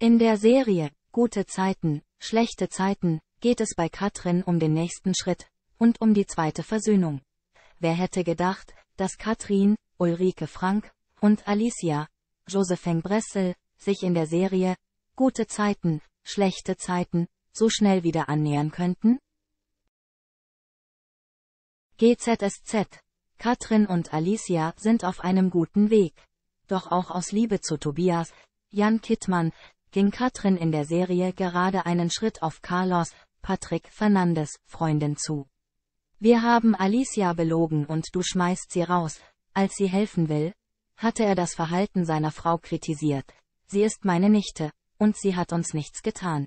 In der Serie Gute Zeiten, schlechte Zeiten geht es bei Katrin um den nächsten Schritt und um die zweite Versöhnung. Wer hätte gedacht, dass Katrin, Ulrike Frank und Alicia, Josephine Bressel, sich in der Serie Gute Zeiten, schlechte Zeiten so schnell wieder annähern könnten? GZSZ. Katrin und Alicia sind auf einem guten Weg. Doch auch aus Liebe zu Tobias, Jan Kittmann, ging Katrin in der Serie gerade einen Schritt auf Carlos, Patrick Fernandes, Freundin zu. Wir haben Alicia belogen und du schmeißt sie raus, als sie helfen will, hatte er das Verhalten seiner Frau kritisiert. Sie ist meine Nichte, und sie hat uns nichts getan.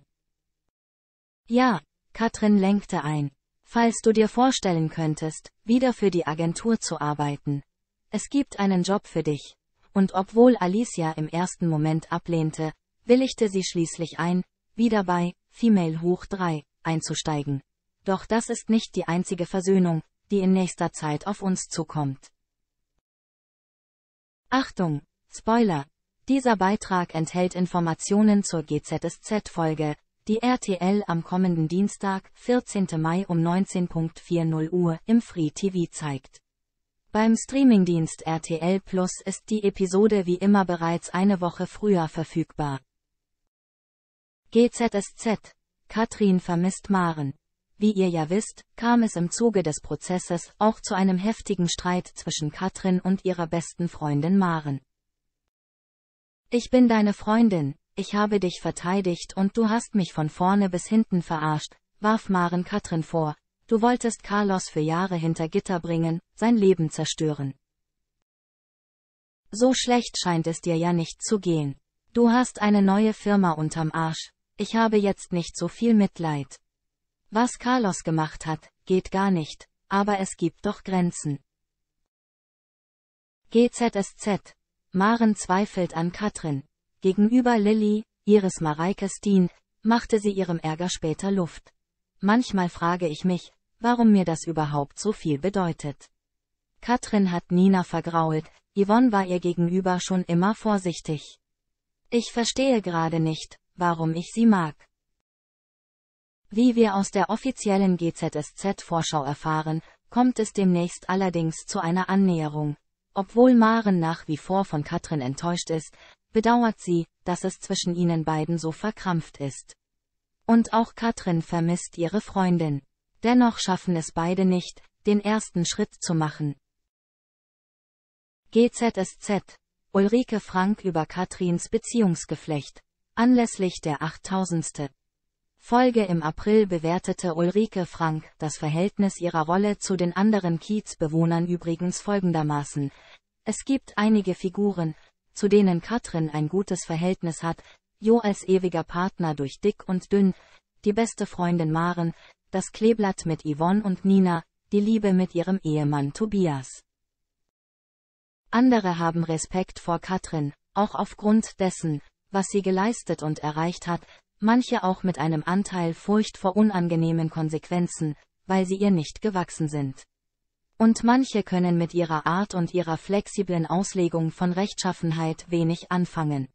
Ja, Katrin lenkte ein. Falls du dir vorstellen könntest, wieder für die Agentur zu arbeiten. Es gibt einen Job für dich. Und obwohl Alicia im ersten Moment ablehnte, willigte sie schließlich ein, wieder bei Female Hoch 3 einzusteigen. Doch das ist nicht die einzige Versöhnung, die in nächster Zeit auf uns zukommt. Achtung, Spoiler! Dieser Beitrag enthält Informationen zur GZSZ-Folge, die RTL am kommenden Dienstag, 14. Mai um 19.40 Uhr im Free TV zeigt. Beim Streamingdienst RTL Plus ist die Episode wie immer bereits eine Woche früher verfügbar. GZSZ. Katrin vermisst Maren. Wie ihr ja wisst, kam es im Zuge des Prozesses auch zu einem heftigen Streit zwischen Katrin und ihrer besten Freundin Maren. Ich bin deine Freundin, ich habe dich verteidigt und du hast mich von vorne bis hinten verarscht, warf Maren Katrin vor, du wolltest Carlos für Jahre hinter Gitter bringen, sein Leben zerstören. So schlecht scheint es dir ja nicht zu gehen. Du hast eine neue Firma unterm Arsch, ich habe jetzt nicht so viel Mitleid. Was Carlos gemacht hat, geht gar nicht, aber es gibt doch Grenzen. GZSZ. Maren zweifelt an Katrin. Gegenüber Lilly, ihres Mareike Steen, machte sie ihrem Ärger später Luft. Manchmal frage ich mich, warum mir das überhaupt so viel bedeutet. Katrin hat Nina vergrault, Yvonne war ihr gegenüber schon immer vorsichtig. Ich verstehe gerade nicht, warum ich sie mag. Wie wir aus der offiziellen GZSZ-Vorschau erfahren, kommt es demnächst allerdings zu einer Annäherung. Obwohl Maren nach wie vor von Katrin enttäuscht ist, bedauert sie, dass es zwischen ihnen beiden so verkrampft ist. Und auch Katrin vermisst ihre Freundin. Dennoch schaffen es beide nicht, den ersten Schritt zu machen. GZSZ Ulrike Frank über Katrins Beziehungsgeflecht Anlässlich der 8000. Folge im April bewertete Ulrike Frank das Verhältnis ihrer Rolle zu den anderen Kiezbewohnern übrigens folgendermaßen. Es gibt einige Figuren, zu denen Katrin ein gutes Verhältnis hat, Jo als ewiger Partner durch dick und dünn, die beste Freundin Maren, das Kleeblatt mit Yvonne und Nina, die Liebe mit ihrem Ehemann Tobias. Andere haben Respekt vor Katrin, auch aufgrund dessen, was sie geleistet und erreicht hat, manche auch mit einem Anteil Furcht vor unangenehmen Konsequenzen, weil sie ihr nicht gewachsen sind. Und manche können mit ihrer Art und ihrer flexiblen Auslegung von Rechtschaffenheit wenig anfangen.